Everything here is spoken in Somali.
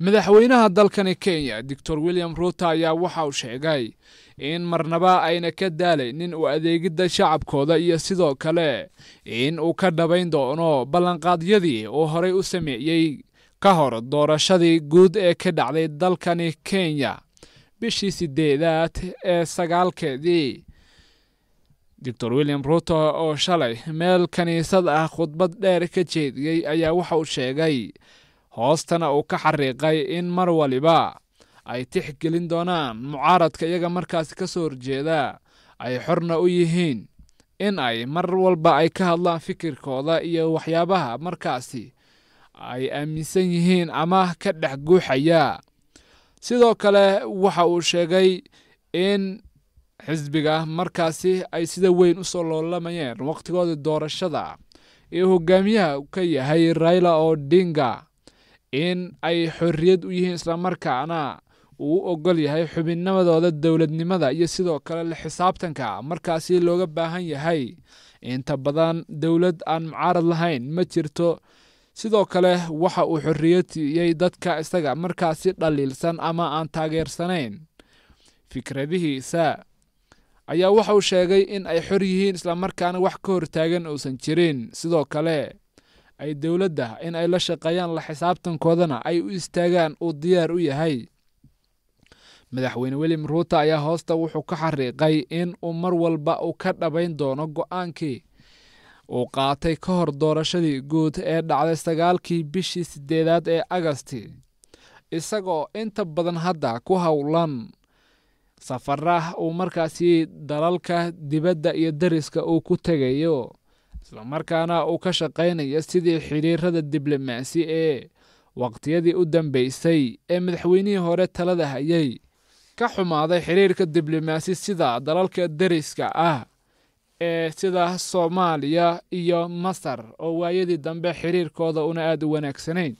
madaxweynaha dalkani kenya doctor william ruuto ayaa waxa uu sheegay in marnaba ayna ka daalaynin u adeegidda shacabkooda iyo sidoo kale in uu ka dhabayn doono ballanqaadyadii uu horay u sameeyey ka hor doorashadii guud ee ka dhacday dalkani kenya bishii sideedaad ee sagaalkeedii doctor william ruuto oo shalay meel kaniisad ah khudbad dheer ka jeediyey ayaa waxa uu sheegay hoostana uu ka xariiqay in mar waliba ay tixgelin doonaan mucaaradka iyaga markaasi ka soo horjeeda ay xorna u yihiin in ay mar walba ay ka hadlaan fikirkooda iyo waxyaabaha markaasi ay aaminsan yihiin ama ka dhex guuxaya sidoo kale waxa uu sheegay in xisbiga markaasi ay sida weyn u soo loolamayeen wakhtigoodii doorashada iyo hogaamiyaha ka yahay raila odinga in ay xoriyad u yihiin islamarkaana uu u ogol yahay xubinnimadooda dowladnimada iyo sidoo kale la xisaabtanka markaasi looga baahan yahay inta badan dowlad aan mucaarad lahayn ma jirto sidoo kale waxa uu xorriyad siiyey dadka isaga markaasi dhaliilsan ama aan taageersanayn fikradihiisa ayaa waxa uu sheegay in ay xor yihiin islamarkaana wax ka hortaagan uusan jirin sidoo kale ay dowladda in ay la shaqeeyaan la xisaabtankoodana ay u istaagaan uu diyaar u yahay madaxweyne william ruuto ayaa hoosta wuxuu ka xariiqay in uu mar walba uu ka dhabayn doono go-aankii uu qaatay ka hor doorashadii guud ee dhacday sagaalkii bishii sideedaad ee agasti isagoo inta badan hadda ku howlan safarah uu markaasi dalalka dibadda iyo dariska uu ku tegayo islamarkaana uu ka shaqaynaya sidii xidhiirada diblomaasi ee waqtiyadii u dambaysay ee madaxweynihii hore talada hayay ka xumaaday xidhiirka diblomaasi sida dalalka deriska ah ee sida soomaaliya iyo masar oo waayadii dambe xidhiirkooda una aad u wanaagsanayn